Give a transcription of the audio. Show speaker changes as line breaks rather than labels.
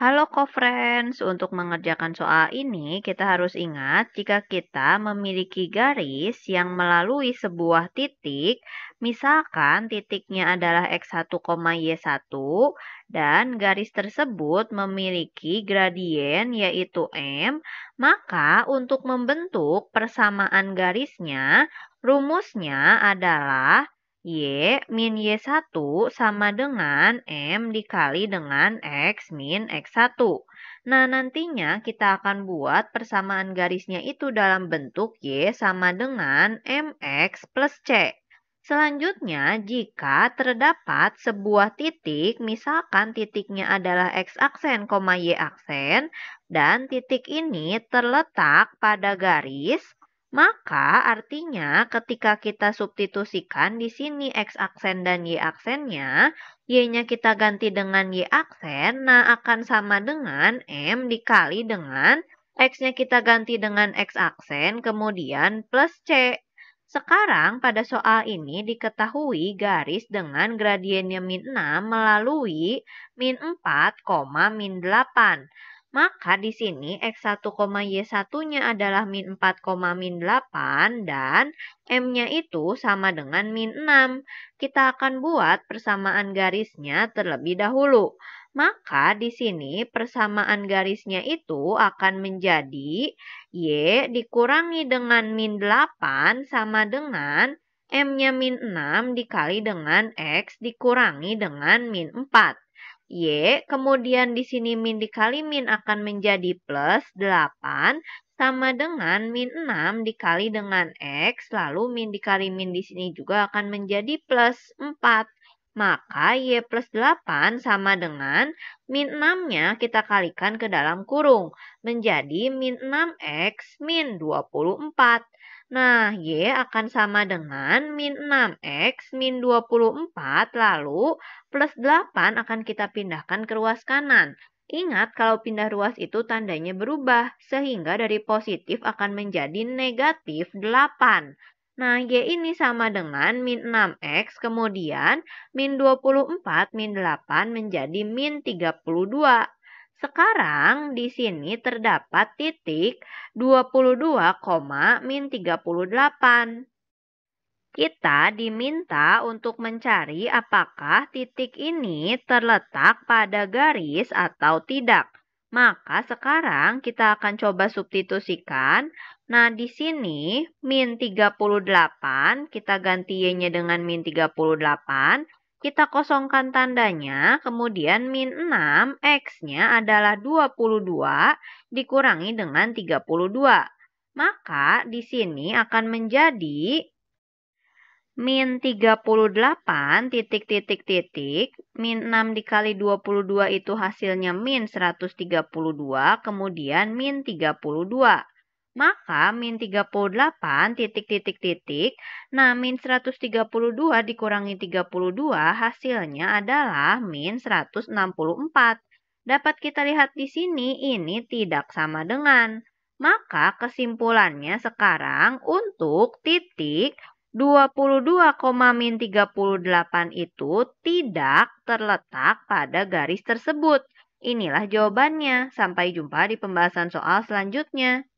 Halo co-friends, untuk mengerjakan soal ini kita harus ingat jika kita memiliki garis yang melalui sebuah titik, misalkan titiknya adalah X1, Y1, dan garis tersebut memiliki gradien yaitu M, maka untuk membentuk persamaan garisnya, rumusnya adalah Y min Y1 sama dengan M dikali dengan X min X1. Nah, nantinya kita akan buat persamaan garisnya itu dalam bentuk Y sama dengan MX plus C. Selanjutnya, jika terdapat sebuah titik, misalkan titiknya adalah X aksen, Y aksen, dan titik ini terletak pada garis maka artinya ketika kita substitusikan di sini X aksen dan Y aksennya, Y-nya kita ganti dengan Y aksen, nah akan sama dengan M dikali dengan X-nya kita ganti dengan X aksen, kemudian plus C. Sekarang pada soal ini diketahui garis dengan gradiennya min 6 melalui min 4, min 8. Maka di sini X1, Y1-nya adalah min 4, min 8 dan M-nya itu sama dengan min 6. Kita akan buat persamaan garisnya terlebih dahulu. Maka di sini persamaan garisnya itu akan menjadi Y dikurangi dengan min 8 sama dengan M-nya min 6 dikali dengan X dikurangi dengan min 4. Y, kemudian di sini min dikali min akan menjadi plus 8 sama dengan min 6 dikali dengan X, lalu min dikali min di sini juga akan menjadi plus 4. Maka Y plus 8 sama dengan min 6-nya kita kalikan ke dalam kurung. Menjadi min 6X min 24. Nah, Y akan sama dengan min 6X min 24, lalu plus 8 akan kita pindahkan ke ruas kanan. Ingat kalau pindah ruas itu tandanya berubah, sehingga dari positif akan menjadi negatif 8. Nah, Y ini sama dengan min 6X, kemudian min 24, min 8 menjadi min 32. Sekarang di sini terdapat titik 22, min 38. Kita diminta untuk mencari apakah titik ini terletak pada garis atau tidak. Maka sekarang kita akan coba substitusikan. Nah, di sini min 38, kita ganti Y-nya dengan min 38. Kita kosongkan tandanya, kemudian min 6, X-nya adalah 22 dikurangi dengan 32. Maka di sini akan menjadi min 38 titik titik titik min 6 dikali 22 itu hasilnya min 132 kemudian min 32 maka min 38 titik titik titik nah min 132 dikurangi 32 hasilnya adalah min 164 dapat kita lihat di sini ini tidak sama dengan maka kesimpulannya sekarang untuk titik 22,38 itu tidak terletak pada garis tersebut. Inilah jawabannya. Sampai jumpa di pembahasan soal selanjutnya.